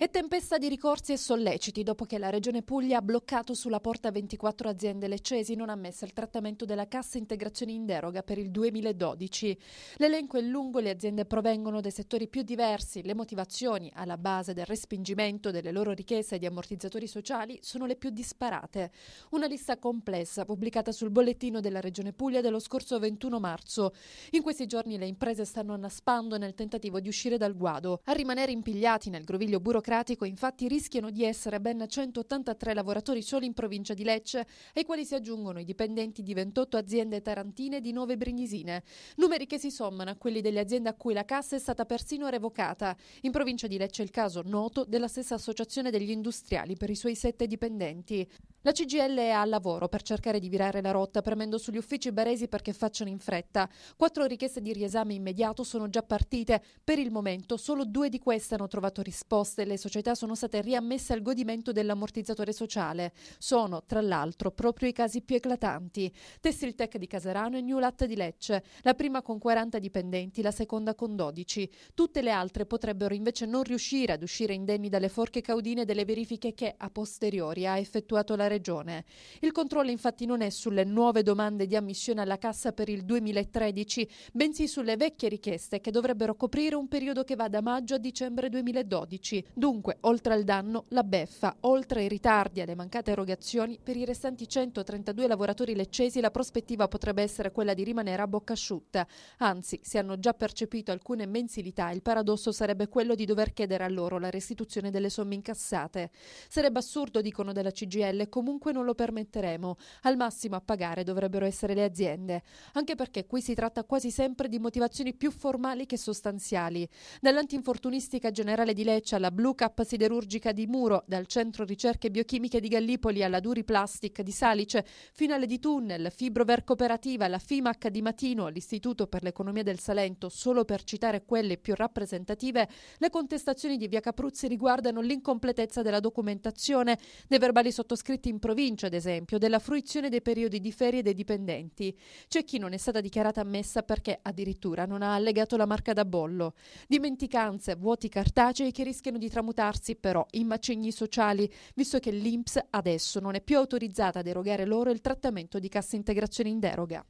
E tempesta di ricorsi e solleciti dopo che la Regione Puglia ha bloccato sulla porta 24 aziende leccesi non ammesse al trattamento della cassa integrazione in deroga per il 2012. L'elenco è lungo, le aziende provengono dai settori più diversi, le motivazioni alla base del respingimento delle loro richieste di ammortizzatori sociali sono le più disparate. Una lista complessa pubblicata sul bollettino della Regione Puglia dello scorso 21 marzo. In questi giorni le imprese stanno annaspando nel tentativo di uscire dal guado. A rimanere impigliati nel groviglio burocratico Socratico infatti rischiano di essere ben 183 lavoratori soli in provincia di Lecce, ai quali si aggiungono i dipendenti di 28 aziende tarantine di 9 brignisine. numeri che si sommano a quelli delle aziende a cui la cassa è stata persino revocata. In provincia di Lecce è il caso noto della stessa associazione degli industriali per i suoi sette dipendenti. La CGL è al lavoro per cercare di virare la rotta, premendo sugli uffici baresi perché facciano in fretta. Quattro richieste di riesame immediato sono già partite. Per il momento solo due di queste hanno trovato risposte e le società sono state riammesse al godimento dell'ammortizzatore sociale. Sono, tra l'altro, proprio i casi più eclatanti. Tessiltec di Caserano e New Latte di Lecce, la prima con 40 dipendenti, la seconda con 12. Tutte le altre potrebbero invece non riuscire ad uscire indenni dalle forche caudine delle verifiche che, a posteriori, ha effettuato la Regione. Il controllo infatti non è sulle nuove domande di ammissione alla cassa per il 2013, bensì sulle vecchie richieste che dovrebbero coprire un periodo che va da maggio a dicembre 2012. Dunque, oltre al danno, la beffa, oltre ai ritardi e alle mancate erogazioni, per i restanti 132 lavoratori leccesi la prospettiva potrebbe essere quella di rimanere a bocca asciutta. Anzi, se hanno già percepito alcune mensilità, il paradosso sarebbe quello di dover chiedere a loro la restituzione delle somme incassate. Sarebbe assurdo, dicono della CGL, comunque non lo permetteremo. Al massimo a pagare dovrebbero essere le aziende, anche perché qui si tratta quasi sempre di motivazioni più formali che sostanziali. Dall'antinfortunistica generale di Lecce alla Blue Cap siderurgica di Muro, dal centro ricerche biochimiche di Gallipoli alla Duri Plastic di Salice, finale di Tunnel, Fibrover Cooperativa, la FIMAC di Matino, all'Istituto per l'Economia del Salento, solo per citare quelle più rappresentative, le contestazioni di Via Capruzzi riguardano l'incompletezza della documentazione, dei verbali sottoscritti rispetto in provincia, ad esempio, della fruizione dei periodi di ferie dei dipendenti. C'è chi non è stata dichiarata ammessa perché addirittura non ha allegato la marca da bollo. Dimenticanze, vuoti cartacei che rischiano di tramutarsi però in macigni sociali, visto che l'INPS adesso non è più autorizzata a derogare loro il trattamento di cassa integrazione in deroga.